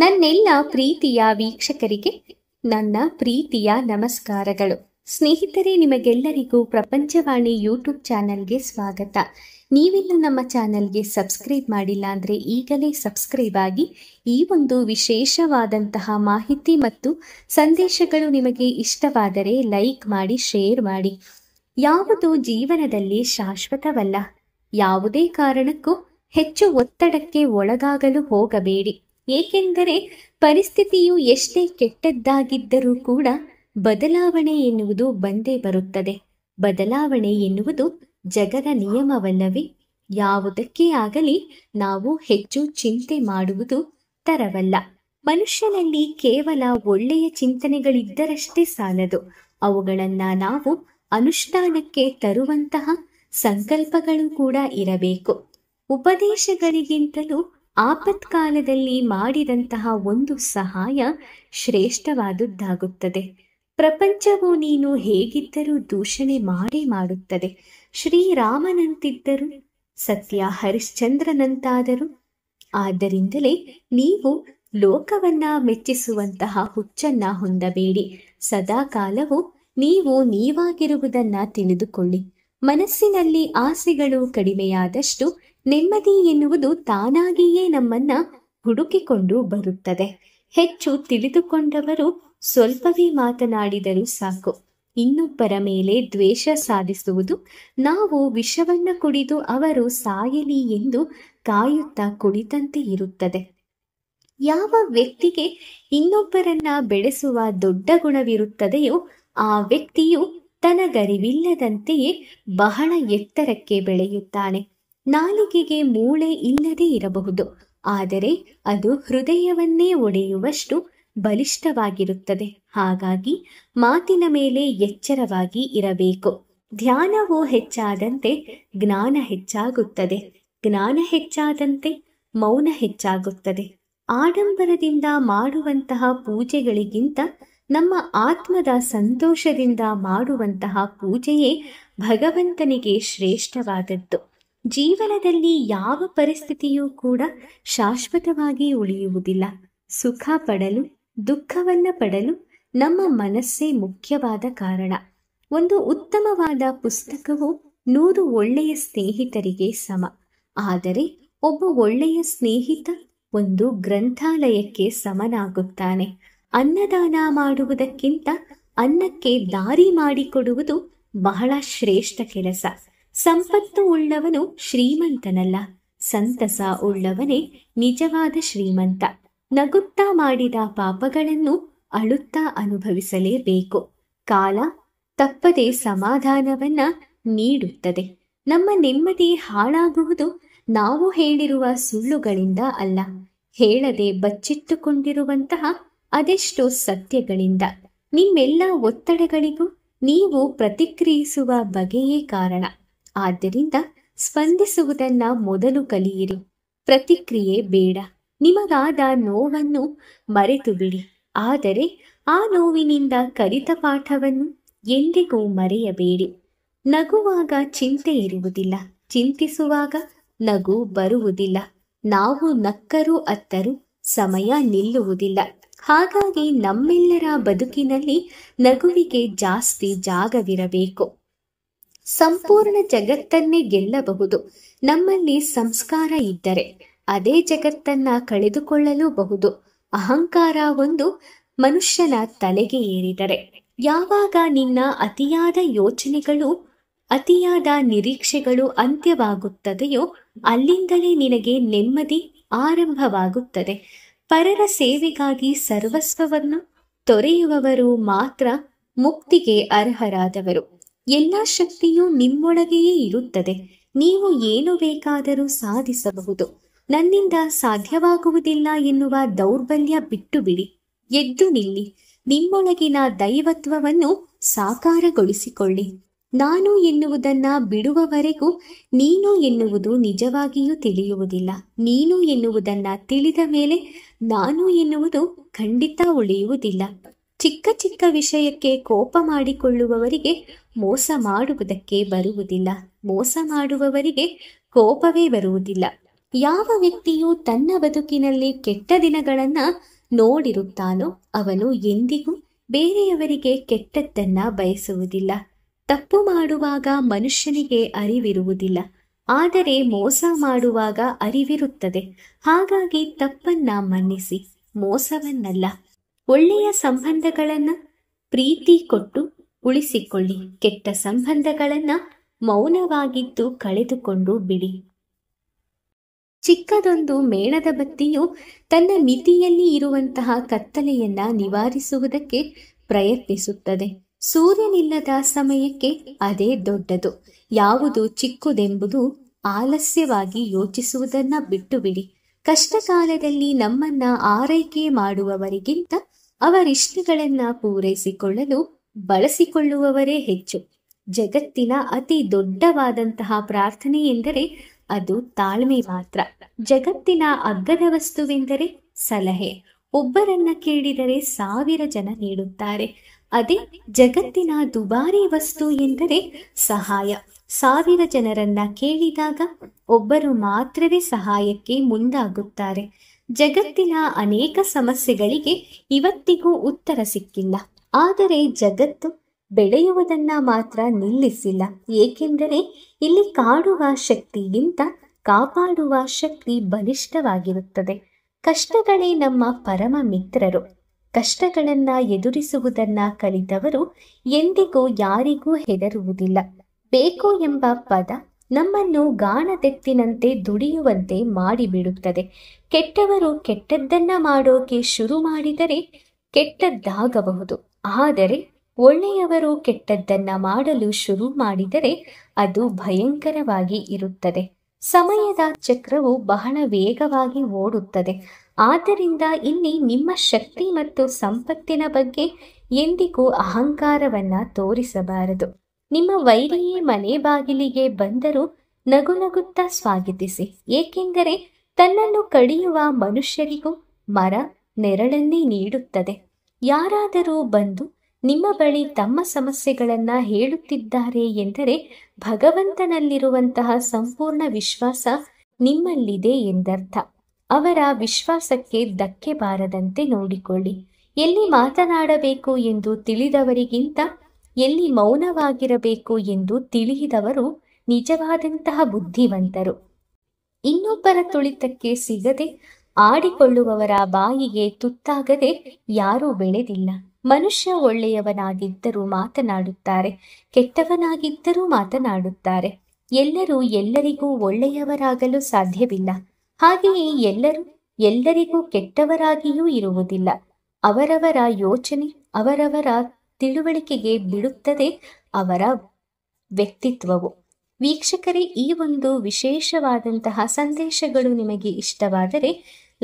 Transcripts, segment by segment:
ನನ್ನೆಲ್ಲ ಪ್ರೀತಿಯ ವೀಕ್ಷಕರಿಗೆ ನನ್ನ ಪ್ರೀತಿಯ ನಮಸ್ಕಾರಗಳು ಸ್ನೇಹಿತರೆ ನಿಮಗೆಲ್ಲರಿಗೂ ಪ್ರಪಂಚವಾಣಿ ಯೂಟ್ಯೂಬ್ ಚಾನೆಲ್ಗೆ ಸ್ವಾಗತ ನೀವಿಲ್ಲ ನಮ್ಮ ಚಾನೆಲ್ಗೆ ಸಬ್ಸ್ಕ್ರೈಬ್ ಮಾಡಿಲ್ಲ ಅಂದರೆ ಈಗಲೇ ಸಬ್ಸ್ಕ್ರೈಬ್ ಆಗಿ ಈ ಒಂದು ವಿಶೇಷವಾದಂತಹ ಮಾಹಿತಿ ಮತ್ತು ಸಂದೇಶಗಳು ನಿಮಗೆ ಇಷ್ಟವಾದರೆ ಲೈಕ್ ಮಾಡಿ ಶೇರ್ ಮಾಡಿ ಯಾವುದು ಜೀವನದಲ್ಲಿ ಶಾಶ್ವತವಲ್ಲ ಯಾವುದೇ ಕಾರಣಕ್ಕೂ ಹೆಚ್ಚು ಒತ್ತಡಕ್ಕೆ ಒಳಗಾಗಲು ಹೋಗಬೇಡಿ ಏಕೆಂದರೆ ಪರಿಸ್ಥಿತಿಯು ಎಷ್ಟೇ ಕೆಟ್ಟದ್ದಾಗಿದ್ದರೂ ಕೂಡ ಬದಲಾವಣೆ ಎನ್ನುವುದು ಬಂದೇ ಬರುತ್ತದೆ ಬದಲಾವಣೆ ಎನ್ನುವುದು ಜಗದ ನಿಯಮವಲ್ಲವೇ ಯಾವುದಕ್ಕೇ ಆಗಲಿ ನಾವು ಹೆಚ್ಚು ಚಿಂತೆ ಮಾಡುವುದು ತರವಲ್ಲ ಮನುಷ್ಯನಲ್ಲಿ ಕೇವಲ ಒಳ್ಳೆಯ ಚಿಂತನೆಗಳಿದ್ದರಷ್ಟೇ ಸಾಲದು ಅವುಗಳನ್ನ ನಾವು ಅನುಷ್ಠಾನಕ್ಕೆ ತರುವಂತಹ ಸಂಕಲ್ಪಗಳು ಕೂಡ ಇರಬೇಕು ಉಪದೇಶಗಳಿಗಿಂತಲೂ ಆಪತ್ಕಾಲದಲ್ಲಿ ಮಾಡಿದಂತಹ ಒಂದು ಸಹಾಯ ಶ್ರೇಷ್ಠವಾದುದ್ದಾಗುತ್ತದೆ ಪ್ರಪಂಚವು ನೀನು ಹೇಗಿದ್ದರೂ ದೂಷಣೆ ಮಾಡೇ ಮಾಡುತ್ತದೆ ಶ್ರೀರಾಮನಂತಿದ್ದರು ಸತ್ಯ ಹರಿಶ್ಚಂದ್ರನಂತಾದರು ಆದ್ದರಿಂದಲೇ ನೀವು ಲೋಕವನ್ನ ಮೆಚ್ಚಿಸುವಂತಹ ಹುಚ್ಚನ್ನ ಹೊಂದಬೇಡಿ ಸದಾಕಾಲವೂ ನೀವು ನೀವಾಗಿರುವುದನ್ನ ತಿಳಿದುಕೊಳ್ಳಿ ಮನಸ್ಸಿನಲ್ಲಿ ಆಸೆಗಳು ಕಡಿಮೆಯಾದಷ್ಟು ನೆಮ್ಮದಿ ಎನ್ನುವುದು ತಾನಾಗಿಯೇ ನಮ್ಮನ್ನ ಹುಡುಕಿಕೊಂಡು ಬರುತ್ತದೆ ಹೆಚ್ಚು ತಿಳಿದುಕೊಂಡವರು ಸ್ವಲ್ಪವೇ ಮಾತನಾಡಿದರೂ ಸಾಕು ಇನ್ನೊಬ್ಬರ ಮೇಲೆ ದ್ವೇಷ ಸಾಧಿಸುವುದು ನಾವು ವಿಷವನ್ನ ಕುಡಿದು ಅವರು ಸಾಯಲಿ ಎಂದು ಕಾಯುತ್ತಾ ಕುಳಿತಂತೆ ಇರುತ್ತದೆ ಯಾವ ವ್ಯಕ್ತಿಗೆ ಇನ್ನೊಬ್ಬರನ್ನ ಬೆಳೆಸುವ ದೊಡ್ಡ ಗುಣವಿರುತ್ತದೆಯೋ ಆ ವ್ಯಕ್ತಿಯು ತನಗರಿವಿಲ್ಲದಂತೆಯೇ ಬಹಳ ಎತ್ತರಕ್ಕೆ ಬೆಳೆಯುತ್ತಾನೆ ನಾಲಿಗೆಗೆ ಮೂಳೆ ಇಲ್ಲದೇ ಇರಬಹುದು ಆದರೆ ಅದು ಹೃದಯವನ್ನೇ ಒಡೆಯುವಷ್ಟು ಬಲಿಷ್ಠವಾಗಿರುತ್ತದೆ ಹಾಗಾಗಿ ಮಾತಿನ ಮೇಲೆ ಎಚ್ಚರವಾಗಿ ಇರಬೇಕು ಧ್ಯಾನವು ಹೆಚ್ಚಾದಂತೆ ಜ್ಞಾನ ಹೆಚ್ಚಾಗುತ್ತದೆ ಜ್ಞಾನ ಹೆಚ್ಚಾದಂತೆ ಮೌನ ಹೆಚ್ಚಾಗುತ್ತದೆ ಆಡಂಬರದಿಂದ ಮಾಡುವಂತಹ ಪೂಜೆಗಳಿಗಿಂತ ನಮ್ಮ ಆತ್ಮದ ಸಂತೋಷದಿಂದ ಮಾಡುವಂತಹ ಪೂಜೆಯೇ ಭಗವಂತನಿಗೆ ಶ್ರೇಷ್ಠವಾದದ್ದು ಜೀವನದಲ್ಲಿ ಯಾವ ಪರಿಸ್ಥಿತಿಯೂ ಕೂಡ ಶಾಶ್ವತವಾಗಿ ಉಳಿಯುವುದಿಲ್ಲ ಸುಖ ಪಡಲು ದುಃಖವನ್ನ ಪಡಲು ನಮ್ಮ ಮನಸ್ಸೇ ಮುಖ್ಯವಾದ ಕಾರಣ ಒಂದು ಉತ್ತಮವಾದ ಪುಸ್ತಕವು ನೂರು ಒಳ್ಳೆಯ ಸ್ನೇಹಿತರಿಗೆ ಸಮ ಆದರೆ ಒಬ್ಬ ಒಳ್ಳೆಯ ಸ್ನೇಹಿತ ಒಂದು ಗ್ರಂಥಾಲಯಕ್ಕೆ ಸಮನಾಗುತ್ತಾನೆ ಅನ್ನದಾನ ಮಾಡುವುದಕ್ಕಿಂತ ಅನ್ನಕ್ಕೆ ದಾರಿ ಮಾಡಿಕೊಡುವುದು ಬಹಳ ಶ್ರೇಷ್ಠ ಕೆಲಸ ಸಂಪತ್ತು ಉಳ್ಳವನು ಶ್ರೀಮಂತನಲ್ಲ ಸಂತಸ ಉಳ್ಳವನೇ ನಿಜವಾದ ಶ್ರೀಮಂತ ನಗುತ್ತಾ ಮಾಡಿದ ಪಾಪಗಳನ್ನು ಅಳುತ್ತಾ ಅನುಭವಿಸಲೇಬೇಕು ಕಾಲ ತಪ್ಪದೆ ಸಮಾಧಾನವನ್ನ ನೀಡುತ್ತದೆ ನಮ್ಮ ನೆಮ್ಮದಿ ಹಾಳಾಗುವುದು ನಾವು ಹೇಳಿರುವ ಸುಳ್ಳುಗಳಿಂದ ಅಲ್ಲ ಹೇಳದೆ ಬಚ್ಚಿಟ್ಟುಕೊಂಡಿರುವಂತಹ ಅದೆಷ್ಟೋ ಸತ್ಯಗಳಿಂದ ನಿಮ್ಮೆಲ್ಲ ಒತ್ತಡಗಳಿಗೂ ನೀವು ಪ್ರತಿಕ್ರಿಯಿಸುವ ಬಗೆಯೇ ಕಾರಣ ಆದ್ದರಿಂದ ಸ್ಪಂದಿಸುವುದನ್ನ ಮೊದಲು ಕಲಿಯಿರಿ ಪ್ರತಿಕ್ರಿಯೆ ಬೇಡ ನಿಮಗಾದ ನೋವನ್ನು ಮರೆತು ಬಿಡಿ ಆದರೆ ಆ ನೋವಿನಿಂದ ಕಲಿತ ಪಾಠವನ್ನು ಎಂದಿಗೂ ಮರೆಯಬೇಡಿ ನಗುವಾಗ ಚಿಂತೆ ಇರುವುದಿಲ್ಲ ಚಿಂತಿಸುವಾಗ ನಗು ಬರುವುದಿಲ್ಲ ನಾವು ನಕ್ಕರು ಅತ್ತರು ಸಮಯ ನಿಲ್ಲುವುದಿಲ್ಲ ಹಾಗಾಗಿ ನಮ್ಮೆಲ್ಲರ ಬದುಕಿನಲ್ಲಿ ನಗುವಿಗೆ ಜಾಸ್ತಿ ಜಾಗವಿರಬೇಕು ಸಂಪೂರ್ಣ ಜಗತ್ತನ್ನೇ ಗೆಲ್ಲಬಹುದು ನಮ್ಮಲ್ಲಿ ಸಂಸ್ಕಾರ ಇದ್ದರೆ ಅದೇ ಜಗತ್ತನ್ನ ಕಳೆದುಕೊಳ್ಳಲೂಬಹುದು ಅಹಂಕಾರ ಒಂದು ಮನುಷ್ಯನ ತಲೆಗೆ ಏರಿದರೆ ಯಾವಾಗ ನಿನ್ನ ಅತಿಯಾದ ಯೋಚನೆಗಳು ಅತಿಯಾದ ನಿರೀಕ್ಷೆಗಳು ಅಂತ್ಯವಾಗುತ್ತದೆಯೋ ಅಲ್ಲಿಂದಲೇ ನಿನಗೆ ನೆಮ್ಮದಿ ಆರಂಭವಾಗುತ್ತದೆ ಪರರ ಸೇವೆಗಾಗಿ ಸರ್ವಸ್ವವನ್ನು ತೊರೆಯುವವರು ಮಾತ್ರ ಮುಕ್ತಿಗೆ ಅರ್ಹರಾದವರು ಎಲ್ಲ ಶಕ್ತಿಯು ನಿಮ್ಮೊಳಗೆಯೇ ಇರುತ್ತದೆ ನೀವು ಏನು ಬೇಕಾದರೂ ಸಾಧಿಸಬಹುದು ನನ್ನಿಂದ ಸಾಧ್ಯವಾಗುವುದಿಲ್ಲ ಎನ್ನುವ ದೌರ್ಬಲ್ಯ ಬಿಟ್ಟು ಬಿಡಿ ಎದ್ದು ನಿಲ್ಲಿ ನಿಮ್ಮೊಳಗಿನ ದೈವತ್ವವನ್ನು ಸಾಕಾರಗೊಳಿಸಿಕೊಳ್ಳಿ ನಾನು ಎನ್ನುವುದನ್ನ ಬಿಡುವವರೆಗೂ ನೀನು ಎನ್ನುವುದು ನಿಜವಾಗಿಯೂ ತಿಳಿಯುವುದಿಲ್ಲ ನೀನು ಎನ್ನುವುದನ್ನ ತಿಳಿದ ಮೇಲೆ ನಾನು ಎನ್ನುವುದು ಖಂಡಿತ ಉಳಿಯುವುದಿಲ್ಲ ಚಿಕ್ಕ ಚಿಕ್ಕ ವಿಷಯಕ್ಕೆ ಕೋಪ ಮಾಡಿಕೊಳ್ಳುವವರಿಗೆ ಮೋಸ ಮಾಡುವುದಕ್ಕೆ ಬರುವುದಿಲ್ಲ ಮೋಸ ಮಾಡುವವರಿಗೆ ಕೋಪವೇ ಬರುವುದಿಲ್ಲ ಯಾವ ವ್ಯಕ್ತಿಯು ತನ್ನ ಬದುಕಿನಲ್ಲಿ ಕೆಟ್ಟ ದಿನಗಳನ್ನ ನೋಡಿರುತ್ತಾನೋ ಅವನು ಎಂದಿಗೂ ಬೇರೆಯವರಿಗೆ ಕೆಟ್ಟದ್ದನ್ನ ಬಯಸುವುದಿಲ್ಲ ತಪ್ಪು ಮಾಡುವಾಗ ಮನುಷ್ಯನಿಗೆ ಅರಿವಿರುವುದಿಲ್ಲ ಆದರೆ ಮೋಸ ಮಾಡುವಾಗ ಅರಿವಿರುತ್ತದೆ ಹಾಗಾಗಿ ತಪ್ಪನ್ನ ಮನ್ನಿಸಿ ಮೋಸವನ್ನಲ್ಲ ಒಳ್ಳೆಯ ಸಂಬಂಧಗಳನ್ನ ಪ್ರೀತಿ ಕೊಟ್ಟು ಉಳಿಸಿಕೊಳ್ಳಿ ಕೆಟ್ಟ ಸಂಬಂಧಗಳನ್ನ ಮೌನವಾಗಿದ್ದು ಕಳೆದುಕೊಂಡು ಬಿಡಿ ಚಿಕ್ಕದೊಂದು ಮೇಣದ ಬತ್ತಿಯು ತನ್ನ ಮಿತಿಯಲ್ಲಿ ಇರುವಂತಹ ಕತ್ತಲೆಯನ್ನ ನಿವಾರಿಸುವುದಕ್ಕೆ ಪ್ರಯತ್ನಿಸುತ್ತದೆ ಸೂರ್ಯನಿಲ್ಲದ ಸಮಯಕ್ಕೆ ಅದೇ ದೊಡ್ಡದು ಯಾವುದು ಚಿಕ್ಕುದೆಂಬುದು ಆಲಸ್ಯವಾಗಿ ಯೋಚಿಸುವುದನ್ನ ಬಿಟ್ಟು ಬಿಡಿ ಕಷ್ಟ ಕಾಲದಲ್ಲಿ ನಮ್ಮನ್ನ ಆರೈಕೆ ಮಾಡುವವರಿಗಿಂತ ಅವರಿಷ್ಟಗಳನ್ನ ಪೂರೈಸಿಕೊಳ್ಳಲು ಬಳಸಿಕೊಳ್ಳುವವರೇ ಹೆಚ್ಚು ಜಗತ್ತಿನ ಅತಿ ದೊಡ್ಡವಾದಂತಹ ಪ್ರಾರ್ಥನೆ ಎಂದರೆ ಅದು ತಾಳ್ಮೆ ಮಾತ್ರ ಜಗತ್ತಿನ ಅಗ್ಗದ ವಸ್ತುವೆಂದರೆ ಸಲಹೆ ಒಬ್ಬರನ್ನ ಕೇಳಿದರೆ ಸಾವಿರ ಜನ ನೀಡುತ್ತಾರೆ ಅದೇ ಜಗತ್ತಿನ ದುಬಾರಿ ವಸ್ತು ಎಂದರೆ ಸಹಾಯ ಸಾವಿರ ಜನರನ್ನ ಕೇಳಿದಾಗ ಒಬ್ಬರು ಮಾತ್ರವೇ ಸಹಾಯಕ್ಕೆ ಮುಂದಾಗುತ್ತಾರೆ ಜಗತ್ತಿನ ಅನೇಕ ಸಮಸ್ಯೆಗಳಿಗೆ ಇವತ್ತಿಗೂ ಉತ್ತರ ಸಿಕ್ಕಿಲ್ಲ ಆದರೆ ಜಗತ್ತು ಬೆಳೆಯುವುದನ್ನ ಮಾತ್ರ ನಿಲ್ಲಿಸಿಲ್ಲ ಏಕೆಂದರೆ ಇಲ್ಲಿ ಕಾಡುವ ಶಕ್ತಿಗಿಂತ ಕಾಪಾಡುವ ಶಕ್ತಿ ಬಲಿಷ್ಠವಾಗಿರುತ್ತದೆ ಕಷ್ಟಗಳೇ ನಮ್ಮ ಪರಮ ಮಿತ್ರರು ಕಷ್ಟಗಳನ್ನು ಎದುರಿಸುವುದನ್ನ ಕಲಿತವರು ಎಂದಿಗೂ ಯಾರಿಗೂ ಹೆದರುವುದಿಲ್ಲ ಬೇಕು ಎಂಬ ಪದ ನಮ್ಮನ್ನು ಗಾಣದೆತ್ತಿನಂತೆ ದುಡಿಯುವಂತೆ ಮಾಡಿಬಿಡುತ್ತದೆ ಕೆಟ್ಟವರು ಕೆಟ್ಟದ್ದನ್ನ ಮಾಡೋಕೆ ಶುರು ಮಾಡಿದರೆ ಕೆಟ್ಟದ್ದಾಗಬಹುದು ಆದರೆ ಒಳ್ಳೆಯವರು ಕೆಟ್ಟದ್ದನ್ನ ಮಾಡಲು ಶುರು ಮಾಡಿದರೆ ಅದು ಭಯಂಕರವಾಗಿ ಇರುತ್ತದೆ ಸಮಯದ ಚಕ್ರವು ಬಹಳ ವೇಗವಾಗಿ ಓಡುತ್ತದೆ ಆದ್ದರಿಂದ ಇಲ್ಲಿ ನಿಮ್ಮ ಶಕ್ತಿ ಮತ್ತು ಸಂಪತ್ತಿನ ಬಗ್ಗೆ ಎಂದಿಗೂ ಅಹಂಕಾರವನ್ನ ತೋರಿಸಬಾರದು ನಿಮ್ಮ ವೈರಿಯೇ ಮನೆ ಬಾಗಿಲಿಗೆ ಬಂದರೂ ನಗು ನಗುತ್ತಾ ಸ್ವಾಗತಿಸಿ ಏಕೆಂದರೆ ತನ್ನನ್ನು ಕಡಿಯುವ ಮನುಷ್ಯರಿಗೂ ಮರ ನೆರಳನ್ನೇ ನೀಡುತ್ತದೆ ಯಾರಾದರೂ ಬಂದು ನಿಮ್ಮ ಬಳಿ ತಮ್ಮ ಸಮಸ್ಯೆಗಳನ್ನು ಹೇಳುತ್ತಿದ್ದಾರೆ ಎಂದರೆ ಭಗವಂತನಲ್ಲಿರುವಂತಹ ಸಂಪೂರ್ಣ ವಿಶ್ವಾಸ ನಿಮ್ಮಲ್ಲಿದೆ ಎಂದರ್ಥ ಅವರ ವಿಶ್ವಾಸಕ್ಕೆ ಧಕ್ಕೆ ಬಾರದಂತೆ ನೋಡಿಕೊಳ್ಳಿ ಎಲ್ಲಿ ಮಾತನಾಡಬೇಕು ಎಂದು ತಿಳಿದವರಿಗಿಂತ ಎಲ್ಲಿ ಮೌನವಾಗಿರಬೇಕು ಎಂದು ತಿಳಿದವರು ನಿಜವಾದಂತಹ ಬುದ್ಧಿವಂತರು ಇನ್ನೊಬ್ಬರ ತುಳಿತಕ್ಕೆ ಸಿಗದೆ ಆಡಿಕೊಳ್ಳುವವರ ಬಾಯಿಗೆ ತುತ್ತಾಗದೆ ಯಾರೂ ಬೆಳೆದಿಲ್ಲ ಮನುಷ್ಯ ಒಳ್ಳೆಯವನಾಗಿದ್ದರೂ ಮಾತನಾಡುತ್ತಾರೆ ಕೆಟ್ಟವನಾಗಿದ್ದರೂ ಮಾತನಾಡುತ್ತಾರೆ ಎಲ್ಲರೂ ಎಲ್ಲರಿಗೂ ಒಳ್ಳೆಯವರಾಗಲು ಸಾಧ್ಯವಿಲ್ಲ ಹಾಗೆಯೇ ಎಲ್ಲರೂ ಎಲ್ಲರಿಗೂ ಕೆಟ್ಟವರಾಗಿಯೂ ಇರುವುದಿಲ್ಲ ಅವರವರ ಯೋಚನೆ ಅವರವರ ತಿಳುವಳಿಕೆಗೆ ಬಿಡುತ್ತದೆ ಅವರ ವ್ಯಕ್ತಿತ್ವವು ವೀಕ್ಷಕರೇ ಈ ಒಂದು ವಿಶೇಷವಾದಂತಹ ಸಂದೇಶಗಳು ನಿಮಗೆ ಇಷ್ಟವಾದರೆ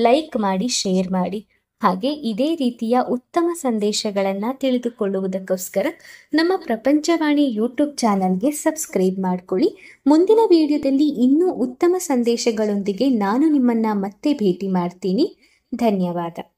ಲೈಕ್ ಮಾಡಿ ಶೇರ್ ಮಾಡಿ ಹಾಗೆ ಇದೇ ರೀತಿಯ ಉತ್ತಮ ಸಂದೇಶಗಳನ್ನು ತಿಳಿದುಕೊಳ್ಳುವುದಕ್ಕೋಸ್ಕರ ನಮ್ಮ ಪ್ರಪಂಚವಾಣಿ ಯೂಟ್ಯೂಬ್ ಚಾನಲ್ಗೆ ಸಬ್ಸ್ಕ್ರೈಬ್ ಮಾಡಿಕೊಳ್ಳಿ ಮುಂದಿನ ವಿಡಿಯೋದಲ್ಲಿ ಇನ್ನೂ ಉತ್ತಮ ಸಂದೇಶಗಳೊಂದಿಗೆ ನಾನು ನಿಮ್ಮನ್ನು ಮತ್ತೆ ಭೇಟಿ ಮಾಡ್ತೀನಿ ಧನ್ಯವಾದ